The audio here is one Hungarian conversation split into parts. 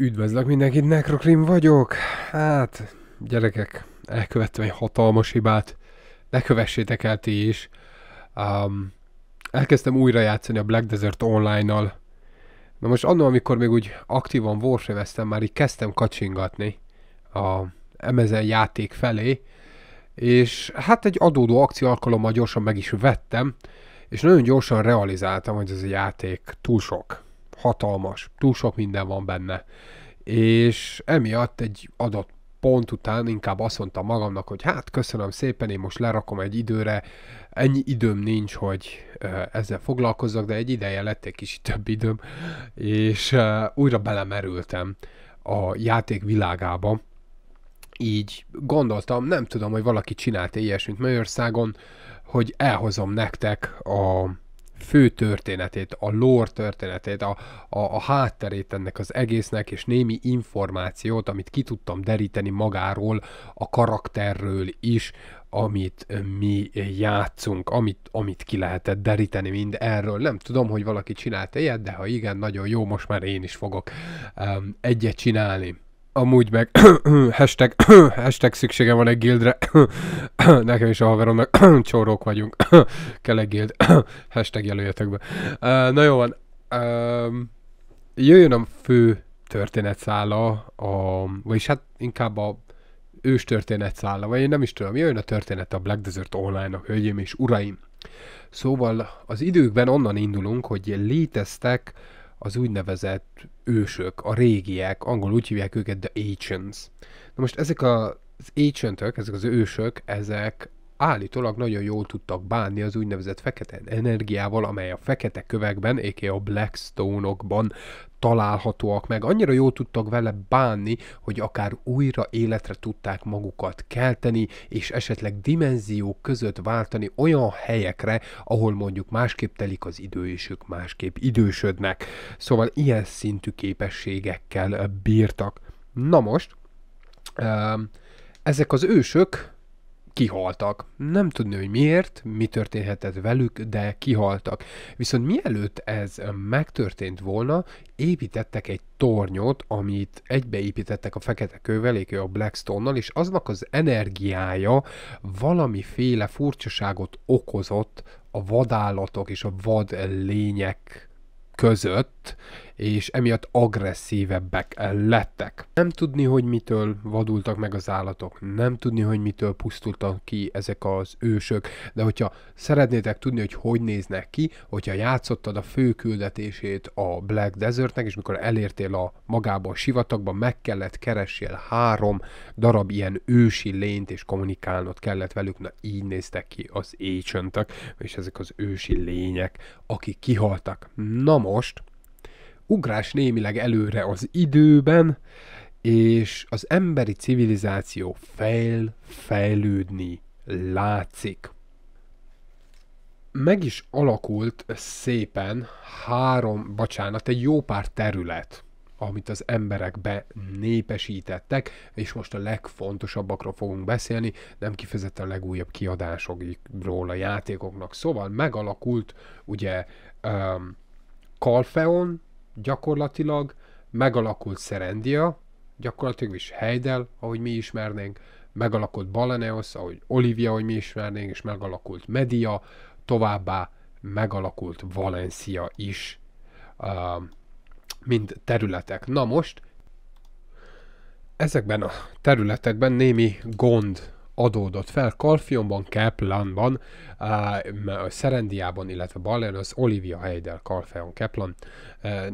Üdvözlök mindenkit, Necrokrim vagyok. Hát, gyerekek, elkövettem egy hatalmas hibát. Ne kövessétek el ti is. Um, elkezdtem újra játszani a Black Desert Online-nal. Na most annól, amikor még úgy aktívan warframe már így kezdtem kacsingatni a MSL játék felé, és hát egy adódó akció alkalommal gyorsan meg is vettem, és nagyon gyorsan realizáltam, hogy ez a játék túl sok hatalmas, túl sok minden van benne. És emiatt egy adott pont után inkább azt mondtam magamnak, hogy hát köszönöm szépen, én most lerakom egy időre, ennyi időm nincs, hogy ezzel foglalkozzak, de egy ideje lett egy kicsit több időm, és újra belemerültem a játék világába. Így gondoltam, nem tudom, hogy valaki csinált ilyesmit Magyarországon, hogy elhozom nektek a fő történetét, a lore történetét, a, a, a hátterét ennek az egésznek, és némi információt, amit ki tudtam deríteni magáról, a karakterről is, amit mi játszunk, amit, amit ki lehetett deríteni mind erről. Nem tudom, hogy valaki csinált ilyet, de ha igen, nagyon jó, most már én is fogok um, egyet csinálni amúgy meg hashtag, hashtag szüksége van egy guildre, nekem is a haveromnak csórók vagyunk, kell egy guild, hashtag jelöljetek be. Uh, na jó van, um, jöjjön a fő történetszála, a, vagyis hát inkább a ős történetszála, vagy én nem is tudom, jöjjön a történet a Black Desert Online-nak, hölgyeim és uraim. Szóval az időkben onnan indulunk, hogy léteztek uh, az úgynevezett ősök, a régiek, angol úgy hívják őket the ancients. Na most ezek az ancientök, ezek az ősök, ezek állítólag nagyon jól tudtak bánni az úgynevezett fekete energiával, amely a fekete kövekben, éké a black stone-okban találhatóak meg. Annyira jól tudtak vele bánni, hogy akár újra életre tudták magukat kelteni, és esetleg dimenziók között váltani olyan helyekre, ahol mondjuk másképp telik az idő, és ők másképp idősödnek. Szóval ilyen szintű képességekkel bírtak. Na most, ehm, ezek az ősök kihaltak. Nem tudni, hogy miért, mi történhetett velük, de kihaltak. Viszont mielőtt ez megtörtént volna, építettek egy tornyot, amit egybeépítettek a fekete kővel, a Blackstone-nal, és aznak az energiája valamiféle furcsaságot okozott a vadállatok és a vad lények között, és emiatt agresszívebbek lettek. Nem tudni, hogy mitől vadultak meg az állatok, nem tudni, hogy mitől pusztultak ki ezek az ősök, de hogyha szeretnétek tudni, hogy hogy néznek ki, hogyha játszottad a fő küldetését a Black Desertnek, és mikor elértél a magába a sivatagba, meg kellett keresél három darab ilyen ősi lényt, és kommunikálnod kellett velük, na így néztek ki az ancient és ezek az ősi lények, akik kihaltak. Na most, ugrás némileg előre az időben, és az emberi civilizáció fejl, fejlődni látszik. Meg is alakult szépen három, bocsánat, egy jó pár terület, amit az emberek benépesítettek, és most a legfontosabbakról fogunk beszélni, nem kifejezetten a legújabb kiadásokról a játékoknak. Szóval megalakult ugye um, Kalfeon, gyakorlatilag megalakult Szerendia, gyakorlatilag is Heidel, ahogy mi ismernénk, megalakult Balaneos, ahogy Olivia, ahogy mi ismernénk, és megalakult Media, továbbá megalakult Valencia is, uh, mint területek. Na most, ezekben a területekben némi gond adódott fel Kalfionban, Keplanban, Szerendiában, illetve Ballen az Olivia Heider, Kalfion, Keplan.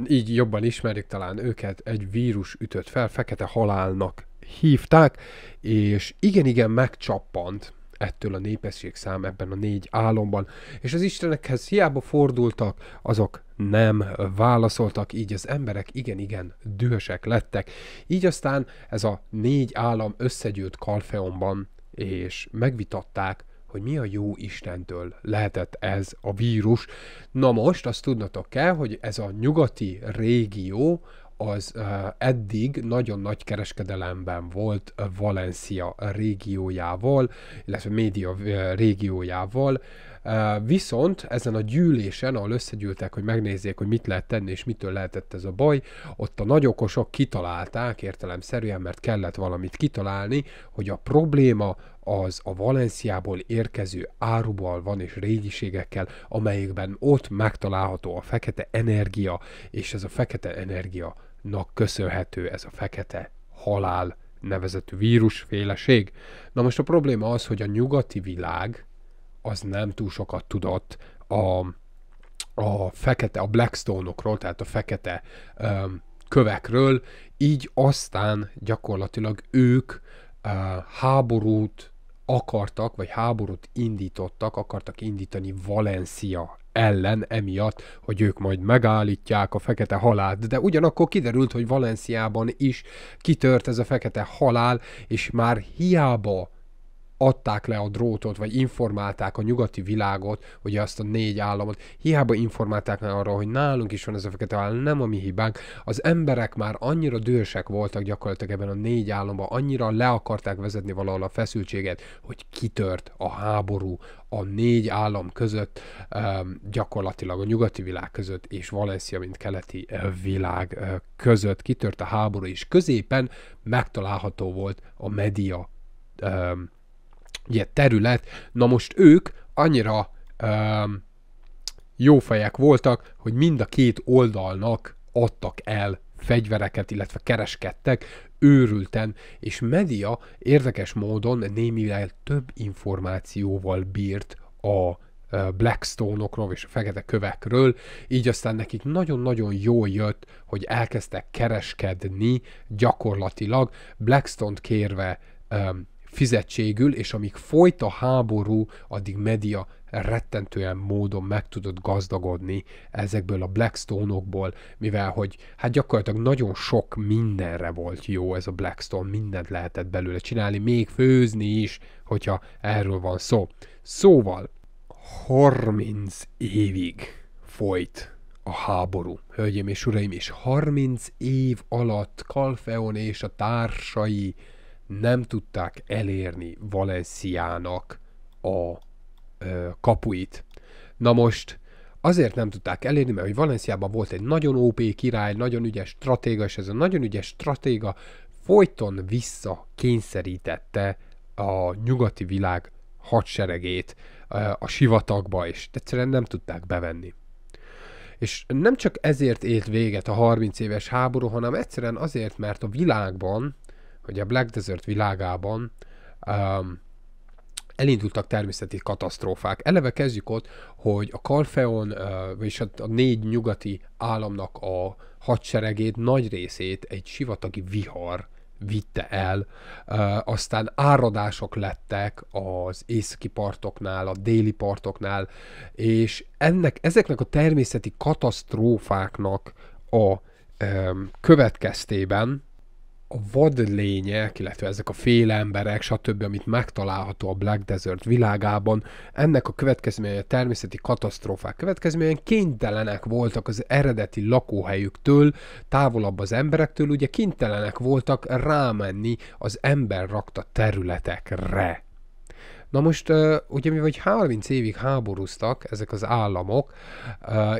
Így jobban ismerik talán őket, egy vírus ütött fel, fekete halálnak hívták, és igen-igen megcsappant ettől a népesség szám ebben a négy álomban, és az istenekhez hiába fordultak, azok nem válaszoltak, így az emberek igen-igen dühösek lettek. Így aztán ez a négy állam összegyűlt Kalfeonban, és megvitatták, hogy mi a jó Istentől lehetett ez a vírus. Na most azt tudnatok kell, hogy ez a nyugati régió az eh, eddig nagyon nagy kereskedelemben volt eh, Valencia régiójával, illetve média eh, régiójával, Viszont ezen a gyűlésen, ahol összegyűltek, hogy megnézzék, hogy mit lehet tenni és mitől lehetett ez a baj, ott a nagyokosok kitalálták értelemszerűen, mert kellett valamit kitalálni, hogy a probléma az a Valenciából érkező áruval van és régiségekkel, amelyekben ott megtalálható a fekete energia, és ez a fekete energianak köszönhető ez a fekete halál nevezetű vírusféleség. Na most a probléma az, hogy a nyugati világ, az nem túl sokat tudott a, a fekete, a Blackstone-okról, tehát a fekete um, kövekről, így aztán gyakorlatilag ők uh, háborút akartak, vagy háborút indítottak, akartak indítani Valencia ellen emiatt, hogy ők majd megállítják a fekete halált. De ugyanakkor kiderült, hogy Valenciában is kitört ez a fekete halál, és már hiába adták le a drótot, vagy informálták a nyugati világot, hogy azt a négy államot, hiába informálták le arra, hogy nálunk is van ez a fekete állam, nem a mi hibánk, az emberek már annyira dühösek voltak gyakorlatilag ebben a négy államban, annyira le akarták vezetni valahol a feszültséget, hogy kitört a háború a négy állam között, gyakorlatilag a nyugati világ között, és Valencia, mint keleti eh, világ eh, között kitört a háború, és középen megtalálható volt a média ugye, terület. Na most ők annyira um, fejek voltak, hogy mind a két oldalnak adtak el fegyvereket, illetve kereskedtek őrülten, és media érdekes módon némivel több információval bírt a Blackstone-okról és a fekete kövekről, így aztán nekik nagyon-nagyon jó jött, hogy elkezdtek kereskedni gyakorlatilag, Blackstone-t kérve fizetségül, és amíg folyt a háború, addig media rettentően módon meg tudott gazdagodni ezekből a Blackstone-okból, mivel hogy hát gyakorlatilag nagyon sok mindenre volt jó ez a Blackstone, mindent lehetett belőle csinálni, még főzni is, hogyha erről van szó. Szóval 30 évig folyt a háború, hölgyeim és uraim, és 30 év alatt Kalfeon és a társai nem tudták elérni Valenciának a ö, kapuit. Na most azért nem tudták elérni, mert hogy Valenciában volt egy nagyon OP király, nagyon ügyes stratéga, és ez a nagyon ügyes stratéga folyton vissza kényszerítette a nyugati világ hadseregét a sivatagba, és egyszerűen nem tudták bevenni. És nem csak ezért élt véget a 30 éves háború, hanem egyszerűen azért, mert a világban hogy a Black Desert világában um, elindultak természeti katasztrófák. Eleve kezdjük ott, hogy a Kalfeon, uh, vagyis a, hát a négy nyugati államnak a hadseregét nagy részét egy sivatagi vihar vitte el, uh, aztán áradások lettek az északi partoknál, a déli partoknál, és ennek, ezeknek a természeti katasztrófáknak a um, következtében a vadlények, illetve ezek a félemberek, stb., amit megtalálható a Black Desert világában, ennek a következménye, a természeti katasztrófák következményen kénytelenek voltak az eredeti lakóhelyüktől, távolabb az emberektől, ugye kénytelenek voltak rámenni az ember rakta területekre. Na most, ugye mi vagy 30 évig háborúztak ezek az államok,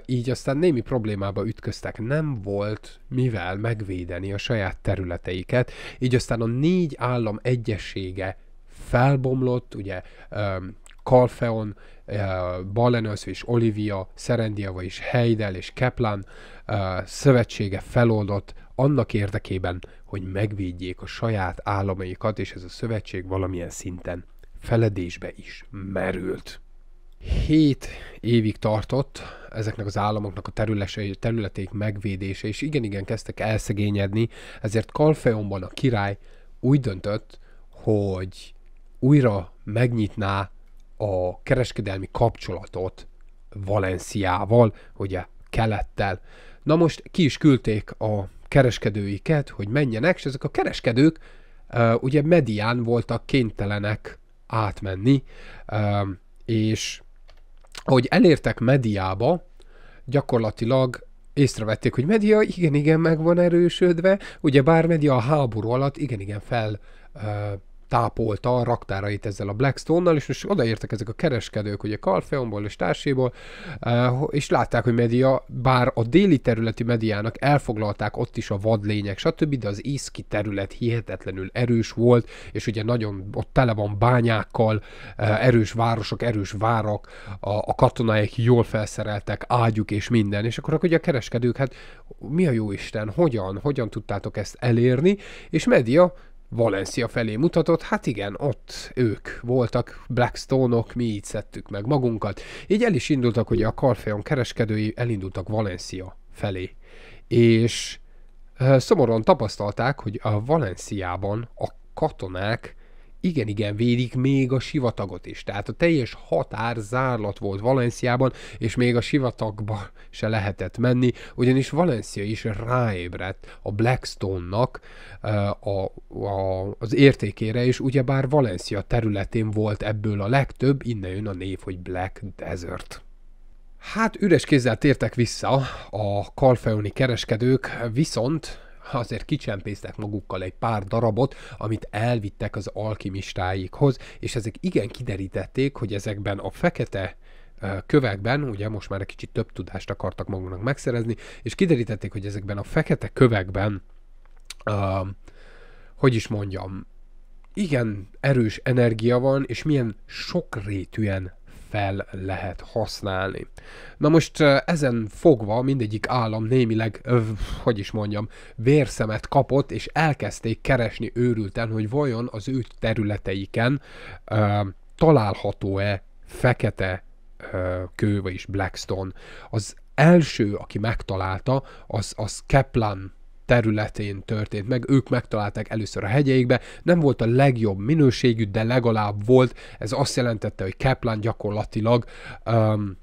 így aztán némi problémába ütköztek. Nem volt mivel megvédeni a saját területeiket, így aztán a négy állam egyessége felbomlott, ugye Kalfeon, Balenos és Olivia, Szerendiava és Heidel és Keplan szövetsége feloldott annak érdekében, hogy megvédjék a saját államaikat, és ez a szövetség valamilyen szinten feledésbe is merült. Hét évig tartott ezeknek az államoknak a területeik megvédése, és igen-igen kezdtek elszegényedni, ezért Kalfeonban a király úgy döntött, hogy újra megnyitná a kereskedelmi kapcsolatot Valenciával, ugye kelettel. Na most ki is küldték a kereskedőiket, hogy menjenek, és ezek a kereskedők ugye medián voltak kénytelenek átmenni, és hogy elértek mediába, gyakorlatilag észrevették, hogy media igen-igen meg van erősödve, ugye bár media a háború alatt igen-igen fel tápolta a raktárait ezzel a Blackstone-nal, és most odaértek ezek a kereskedők, ugye Calfeonból és társéból, eh, és látták, hogy media, bár a déli területi mediának elfoglalták ott is a vadlények, stb., de az iszki terület hihetetlenül erős volt, és ugye nagyon ott tele van bányákkal, eh, erős városok, erős várak, a, a katonáik jól felszereltek, ágyuk és minden, és akkor ugye a kereskedők, hát mi a jó Isten, hogyan, hogyan tudtátok ezt elérni, és media Valencia felé mutatott, hát igen, ott ők voltak, Blackstone-ok, mi így szedtük meg magunkat. Így el is indultak, hogy a Carfeon kereskedői elindultak Valencia felé. És szomorúan tapasztalták, hogy a Valenciában a katonák igen, igen, védik még a sivatagot is. Tehát a teljes határ zárlat volt Valenciában, és még a sivatagba se lehetett menni, ugyanis Valencia is ráébredt a Blackstone-nak eh, a, a, az értékére, és ugyebár Valencia területén volt ebből a legtöbb, innen jön a név, hogy Black Desert. Hát üres kézzel tértek vissza a kalfeoni kereskedők, viszont azért kicsempésztek magukkal egy pár darabot, amit elvittek az alkimistáikhoz, és ezek igen kiderítették, hogy ezekben a fekete kövekben, ugye most már egy kicsit több tudást akartak magunknak megszerezni, és kiderítették, hogy ezekben a fekete kövekben, uh, hogy is mondjam, igen erős energia van, és milyen sokrétűen fel lehet használni. Na most ezen fogva mindegyik állam némileg, öv, hogy is mondjam, vérszemet kapott, és elkezdték keresni őrülten, hogy vajon az ő területeiken ö, található-e fekete ö, kő, vagyis Blackstone. Az első, aki megtalálta, az, az Kaplan területén történt meg, ők megtalálták először a hegyeikbe, nem volt a legjobb minőségű, de legalább volt, ez azt jelentette, hogy Kaplan gyakorlatilag um,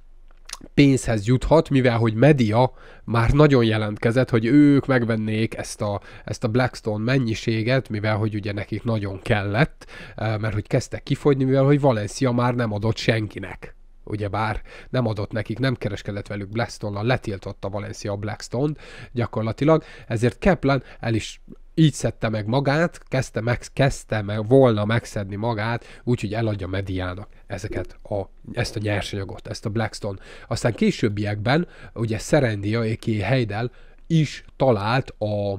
pénzhez juthat, mivel hogy media már nagyon jelentkezett, hogy ők megvennék ezt a, ezt a Blackstone mennyiséget, mivel hogy ugye nekik nagyon kellett, uh, mert hogy kezdtek kifogyni, mivel hogy Valencia már nem adott senkinek ugye bár nem adott nekik, nem kereskedett velük Blackstone-nal, letiltotta Valencia Blackstone gyakorlatilag, ezért Kaplan el is így szedte meg magát, kezdte, meg, kezdte meg, volna megszedni magát, úgyhogy eladja mediának ezeket a, ezt a nyersanyagot, ezt a Blackstone. Aztán későbbiekben ugye Szerendia, aki Heidel is talált a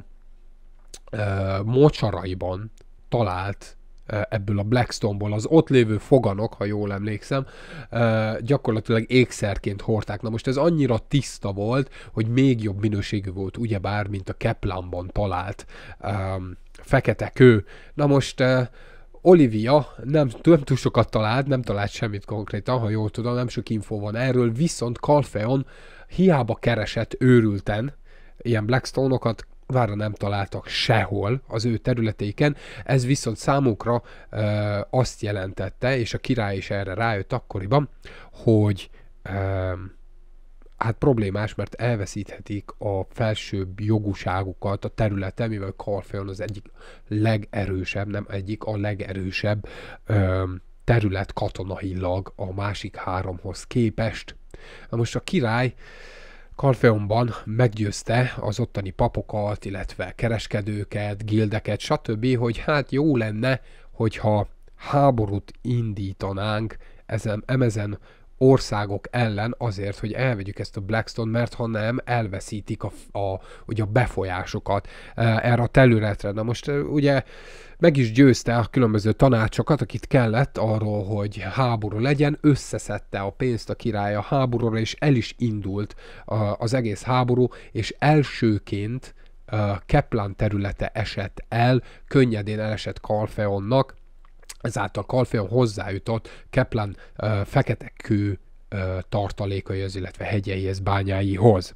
e, mocsaraiban talált Eh, ebből a Blackstone-ból. Az ott lévő foganok, ha jól emlékszem, eh, gyakorlatilag ékszerként hordták. Na most ez annyira tiszta volt, hogy még jobb minőségű volt, ugyebár, mint a Keplanban talált fekete kő. Na most eh, Olivia nem, nem túl sokat talált, nem talált semmit konkrétan, ha jól tudom, nem sok info van erről, viszont Calfeon hiába keresett őrülten ilyen Blackstone-okat, Vára nem találtak sehol az ő területeiken, ez viszont számukra e, azt jelentette, és a király is erre rájött akkoriban, hogy e, hát problémás, mert elveszíthetik a felsőbb jogúságukat a területen, mivel Carfeon az egyik legerősebb, nem egyik, a legerősebb ö, terület katonailag a másik háromhoz képest. Na most a király Kalfeonban meggyőzte az ottani papokat, illetve kereskedőket, gildeket, stb., hogy hát jó lenne, hogyha háborút indítanánk ezen, emezen országok ellen azért, hogy elvegyük ezt a Blackstone, mert ha nem, elveszítik a, a, ugye a befolyásokat e, erre a területre. Na most e, ugye meg is győzte a különböző tanácsokat, akit kellett arról, hogy háború legyen, összeszedte a pénzt a király a háborúra, és el is indult az egész háború, és elsőként e, Keplan területe esett el, könnyedén elesett Kalfeonnak, ezáltal Kalfeon hozzájutott Keplen fekete kő tartalékaihoz, illetve hegyeihez, bányáihoz.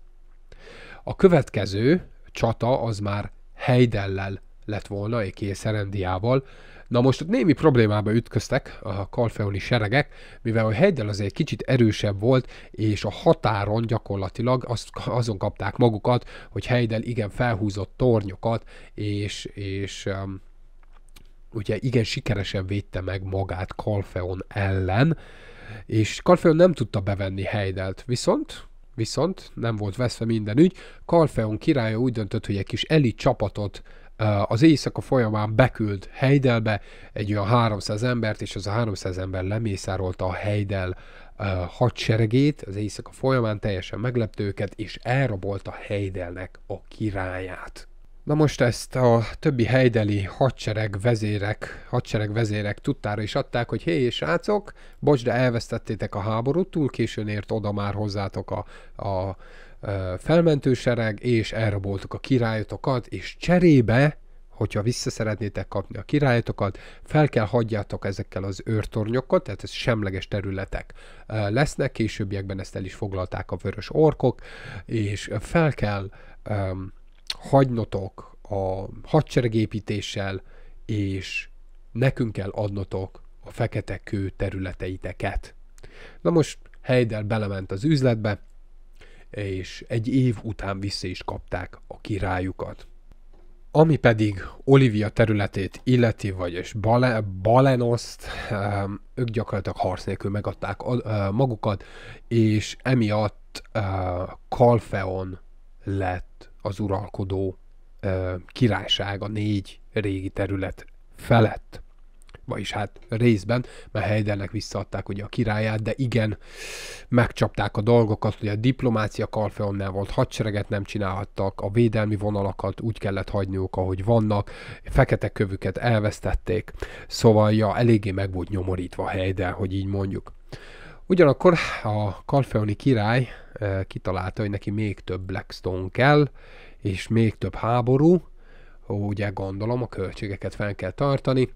A következő csata az már Heidellel lett volna, egy Szerendiával. Na most ott némi problémába ütköztek a kalfeoni seregek, mivel a Heidel azért kicsit erősebb volt, és a határon gyakorlatilag azt, azon kapták magukat, hogy Heidel igen felhúzott tornyokat, és, és um, ugye igen sikeresen védte meg magát Kalfeon ellen, és Kalfeon nem tudta bevenni Heidelt, viszont viszont nem volt veszve minden ügy. Kalfeon királya úgy döntött, hogy egy kis elit csapatot az éjszaka folyamán beküld Heidelbe egy olyan 300 embert, és az a 300 ember lemészárolta a Heidel hadseregét az éjszaka folyamán, teljesen meglepte őket, és elrabolta Heidelnek a királyát. Na most ezt a többi helydeli hadsereg vezérek, hadsereg vezérek tudtára is adták, hogy hé, srácok, bocs, de elvesztettétek a háborút, túl későn ért oda már hozzátok a, a, a felmentősereg, és elraboltuk a királyotokat, és cserébe, hogyha vissza szeretnétek kapni a királyotokat, fel kell hagyjátok ezekkel az őrtornyokat, tehát ez semleges területek lesznek, későbbiekben ezt el is foglalták a vörös orkok, és fel kell um, hagynotok a hadseregépítéssel, és nekünk kell adnotok a fekete kő területeiteket. Na most Heidel belement az üzletbe, és egy év után vissza is kapták a királyukat. Ami pedig Olivia területét illeti, vagyis Bale, Balenoszt, ők gyakorlatilag harc nélkül megadták magukat, és emiatt Kalfeon lett az uralkodó ö, királyság a négy régi terület felett. Vagyis hát részben, mert Heidelnek visszaadták ugye a királyát, de igen, megcsapták a dolgokat, hogy a diplomácia Karfeonnál volt, hadsereget nem csinálhattak, a védelmi vonalakat úgy kellett hagyniuk, ahogy vannak, fekete kövüket elvesztették, szóval ja, eléggé meg volt nyomorítva Heidel, hogy így mondjuk. Ugyanakkor a Karfeoni király kitalálta, hogy neki még több Blackstone kell, és még több háború, ugye gondolom a költségeket fel kell tartani,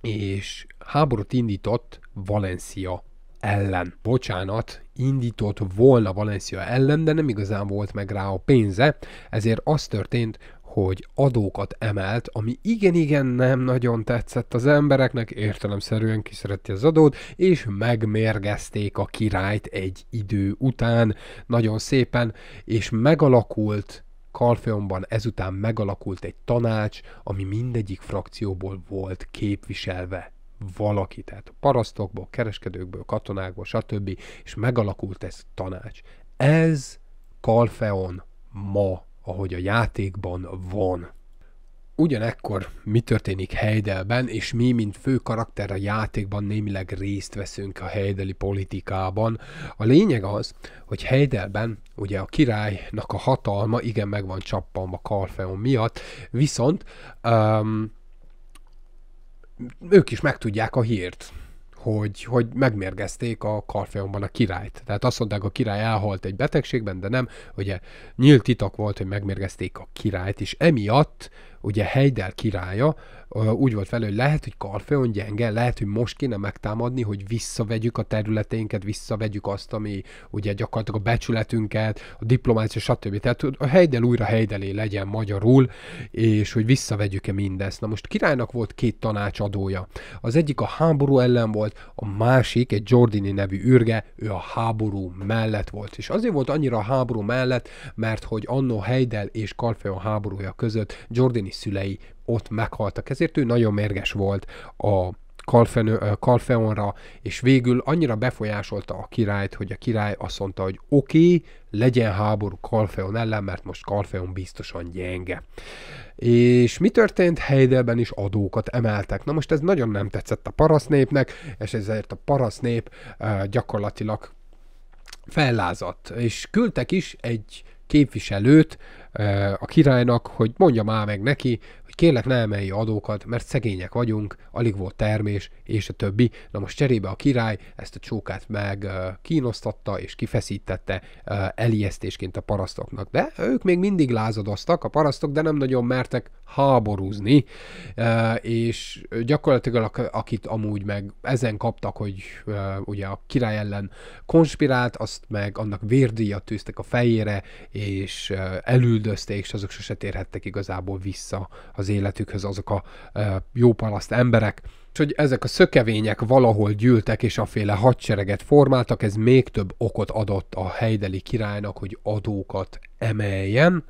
és háborút indított Valencia ellen. Bocsánat, indított volna Valencia ellen, de nem igazán volt meg rá a pénze, ezért az történt, hogy adókat emelt, ami igen-igen nem nagyon tetszett az embereknek, értelemszerűen kiszereti az adót, és megmérgezték a királyt egy idő után nagyon szépen, és megalakult Kalfeonban ezután megalakult egy tanács, ami mindegyik frakcióból volt képviselve valaki, tehát parasztokból, kereskedőkből, katonákból, stb. És megalakult ez tanács. Ez Kalfeon ma ahogy a játékban van. Ugyanekkor mi történik Heidelben, és mi, mint fő karakter a játékban némileg részt veszünk a heideli politikában. A lényeg az, hogy Heidelben ugye a királynak a hatalma igen meg van csappanva Kalfeon miatt, viszont um, ők is megtudják a hírt hogy, hogy megmérgezték a Karfeonban a királyt. Tehát azt mondták, a király elhalt egy betegségben, de nem, ugye nyílt titok volt, hogy megmérgezték a királyt, és emiatt ugye Heidel királya úgy volt vele, hogy lehet, hogy Karfeon gyenge, lehet, hogy most kéne megtámadni, hogy visszavegyük a területeinket, visszavegyük azt, ami ugye gyakorlatilag a becsületünket, a diplomácia, stb. Tehát a Heidel újra Heidelé legyen magyarul, és hogy visszavegyük-e mindezt. Na most királynak volt két tanácsadója. Az egyik a háború ellen volt, a másik egy Jordini nevű űrge, ő a háború mellett volt. És azért volt annyira a háború mellett, mert hogy annó Heidel és Karfeon háborúja között Jordini szülei ott meghaltak. Ezért ő nagyon mérges volt a Kalfenő, Kalfeonra, és végül annyira befolyásolta a királyt, hogy a király azt mondta, hogy oké, okay, legyen háború Kalfeon ellen, mert most Kalfeon biztosan gyenge. És mi történt? Heidelben is adókat emeltek. Na most ez nagyon nem tetszett a parasznépnek, és ezért a parasznép gyakorlatilag fellázadt, és küldtek is egy képviselőt Eh, a királynak, hogy mondja már meg neki, kérlek ne emelj adókat, mert szegények vagyunk, alig volt termés, és a többi. Na most cserébe a király ezt a csókát meg kínosztatta és kifeszítette elijesztésként a parasztoknak. De ők még mindig lázadoztak, a parasztok, de nem nagyon mertek háborúzni, és gyakorlatilag akit amúgy meg ezen kaptak, hogy ugye a király ellen konspirált, azt meg annak vérdíjat tűztek a fejére, és elüldözték, és azok sose térhettek igazából vissza az az életükhöz azok a e, jó paraszt emberek, és hogy ezek a szökevények valahol gyűltek és aféle hadsereget formáltak, ez még több okot adott a helydeli királynak, hogy adókat emeljen,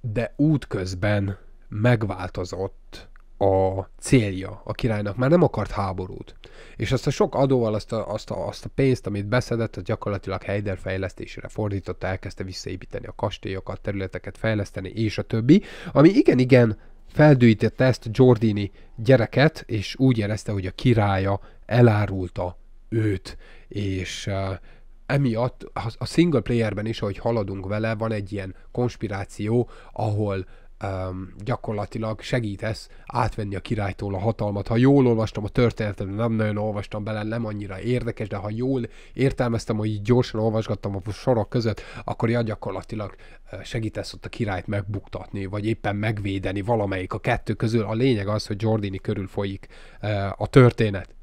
de útközben megváltozott a célja a királynak, már nem akart háborút. És azt a sok adóval, azt a, azt a, azt a pénzt, amit beszedett, az gyakorlatilag Heider fejlesztésére fordította, elkezdte visszaépíteni a kastélyokat, területeket fejleszteni, és a többi, ami igen-igen Feldűjtette ezt Jordini gyereket, és úgy érezte, hogy a királya elárulta őt, és uh, emiatt a single playerben is, ahogy haladunk vele, van egy ilyen konspiráció, ahol um, gyakorlatilag segítesz átvenni a királytól a hatalmat. Ha jól olvastam a történetet, nem nagyon olvastam bele, nem annyira érdekes, de ha jól értelmeztem, hogy így gyorsan olvasgattam a sorok között, akkor ja, gyakorlatilag eh, segítesz ott a királyt megbuktatni, vagy éppen megvédeni valamelyik a kettő közül. A lényeg az, hogy Jordini körül folyik uh, a történet.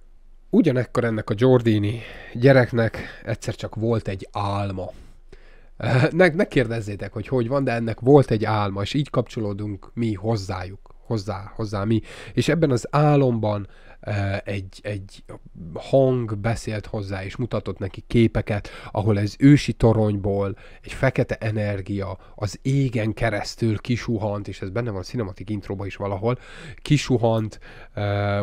Ugyanekkor ennek a Jordini gyereknek egyszer csak volt egy álma Ne, ne kérdezzétek, hogy hogy van, de ennek volt egy álma, és így kapcsolódunk mi hozzájuk, hozzá, hozzá mi. És ebben az álomban egy, egy hang beszélt hozzá, és mutatott neki képeket, ahol ez ősi toronyból egy fekete energia az égen keresztül kisuhant, és ez benne van a cinematik introba is valahol, kisuhant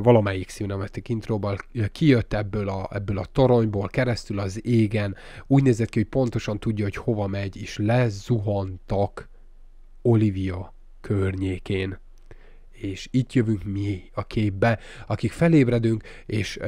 valamelyik cinematik introból, kijött ebből a, ebből a toronyból keresztül az égen, úgy nézett ki, hogy pontosan tudja, hogy hova megy, és lezuhantak Olivia környékén és itt jövünk mi a képbe, akik felébredünk, és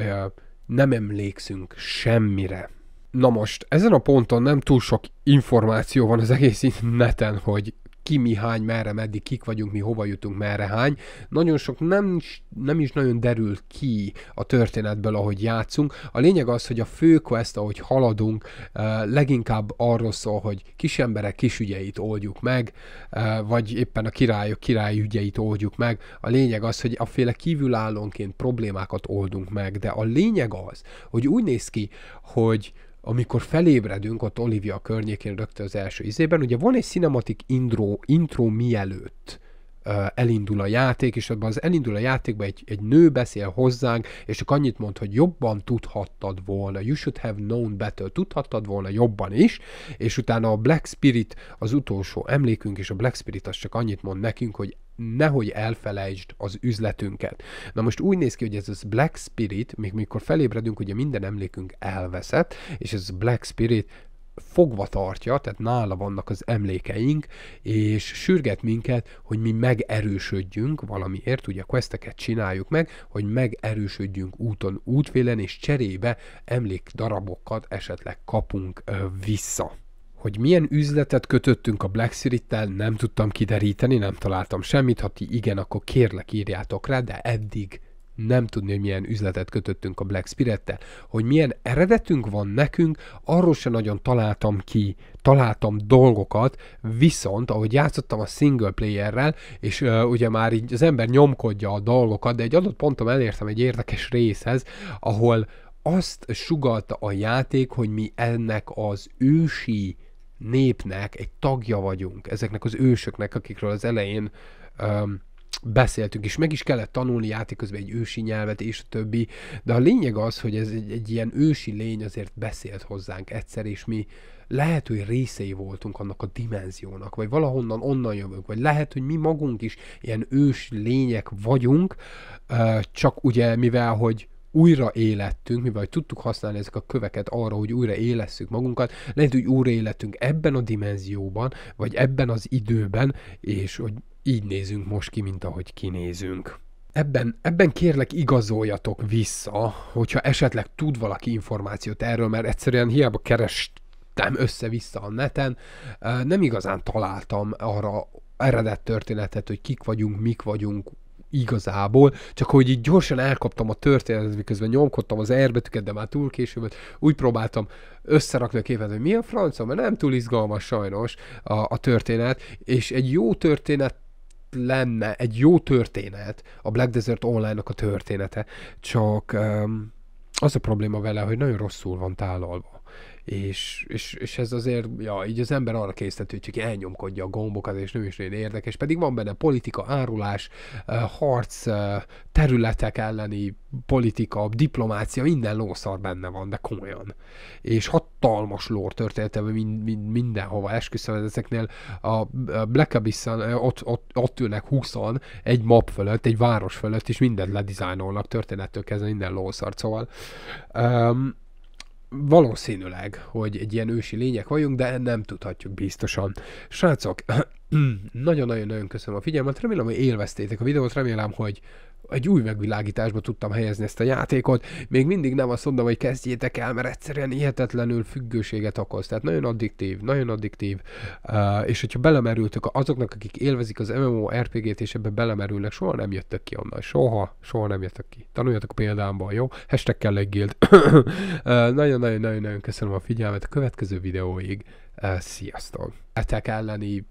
nem emlékszünk semmire. Na most, ezen a ponton nem túl sok információ van az egész neten, hogy ki mi hány, merre, meddig, kik vagyunk, mi hova jutunk, merre hány. Nagyon sok nem, nem is nagyon derül ki a történetből, ahogy játszunk. A lényeg az, hogy a fő quest, ahogy haladunk, eh, leginkább arról szól, hogy kis emberek kis ügyeit oldjuk meg, eh, vagy éppen a királyok király ügyeit oldjuk meg. A lényeg az, hogy a féle kívülállónként problémákat oldunk meg, de a lényeg az, hogy úgy néz ki, hogy amikor felébredünk ott Olivia környékén rögtön az első izében, ugye van egy cinematik intro, intro mielőtt elindul a játék, és abban az elindul a játékban egy, egy nő beszél hozzánk, és csak annyit mond, hogy jobban tudhattad volna, you should have known better, tudhattad volna jobban is, és utána a Black Spirit az utolsó emlékünk, és a Black Spirit az csak annyit mond nekünk, hogy nehogy elfelejtsd az üzletünket. Na most úgy néz ki, hogy ez az Black Spirit, még mikor felébredünk, ugye minden emlékünk elveszett, és ez Black Spirit fogva tartja, tehát nála vannak az emlékeink, és sürget minket, hogy mi megerősödjünk valamiért, ugye a questeket csináljuk meg, hogy megerősödjünk úton, útfélen, és cserébe emlékdarabokat esetleg kapunk vissza. Hogy milyen üzletet kötöttünk a Black Spirit-tel, nem tudtam kideríteni, nem találtam semmit. Ha ti igen, akkor kérlek írjátok rá, de eddig nem tudni, hogy milyen üzletet kötöttünk a Black Spirit-tel, hogy milyen eredetünk van nekünk, arról se nagyon találtam ki, találtam dolgokat, viszont ahogy játszottam a single playerrel, és uh, ugye már így az ember nyomkodja a dolgokat, de egy adott ponton elértem egy érdekes részhez, ahol azt sugalta a játék, hogy mi ennek az ősi népnek egy tagja vagyunk, ezeknek az ősöknek, akikről az elején um, beszéltünk, és meg is kellett tanulni játék közben egy ősi nyelvet és a többi, de a lényeg az, hogy ez egy, egy ilyen ősi lény azért beszélt hozzánk egyszer, és mi lehet, hogy részei voltunk annak a dimenziónak, vagy valahonnan onnan jövünk, vagy lehet, hogy mi magunk is ilyen ős lények vagyunk, csak ugye mivel, hogy újra élettünk, mivel tudtuk használni ezek a köveket arra, hogy újra élesszük magunkat, lehet, hogy újra életünk ebben a dimenzióban, vagy ebben az időben, és hogy így nézünk most ki, mint ahogy kinézünk ebben, ebben kérlek igazoljatok vissza, hogyha esetleg tud valaki információt erről, mert egyszerűen hiába kerestem össze-vissza a neten, nem igazán találtam arra eredett történetet, hogy kik vagyunk, mik vagyunk, igazából, csak hogy így gyorsan elkaptam a történetet, miközben nyomkodtam az R betűket, de már túl késő volt, úgy próbáltam összerakni a képet, hogy mi a francia, mert nem túl izgalmas sajnos a, a történet, és egy jó történet lenne egy jó történet, a Black Desert Online-nak a története, csak um, az a probléma vele, hogy nagyon rosszul van tálalva és, és, és ez azért, ja, így az ember arra készített, hogy csak elnyomkodja a gombokat, és nem is nagyon érdekes, pedig van benne politika, árulás, harc, területek elleni politika, diplomácia, minden lószar benne van, de komolyan. És hatalmas lór történetem mind, mind, mindenhova, esküszöm ezeknél a Black abyss ott, ott, ott ülnek 20 egy map fölött, egy város fölött, és mindent ledizájnolnak történettől kezdve minden lószart, szóval um, valószínűleg, hogy egy ilyen ősi lények vagyunk, de nem tudhatjuk biztosan. Srácok, nagyon-nagyon-nagyon köszönöm a figyelmet, remélem, hogy élveztétek a videót, remélem, hogy egy új megvilágításba tudtam helyezni ezt a játékot. Még mindig nem azt mondom, hogy kezdjétek el, mert egyszerűen hihetetlenül függőséget okoz. Tehát nagyon addiktív, nagyon addiktív. Uh, és hogyha belemerültök, azoknak, akik élvezik az MMO rpg t és ebbe belemerülnek, soha nem jöttek ki onnan. Soha, soha nem jöttek ki. Tanuljatok példámban, jó? Hashtag kell egy guild. Nagyon-nagyon-nagyon uh, nagyon köszönöm a figyelmet. A következő videóig. Uh, sziasztok! Etek elleni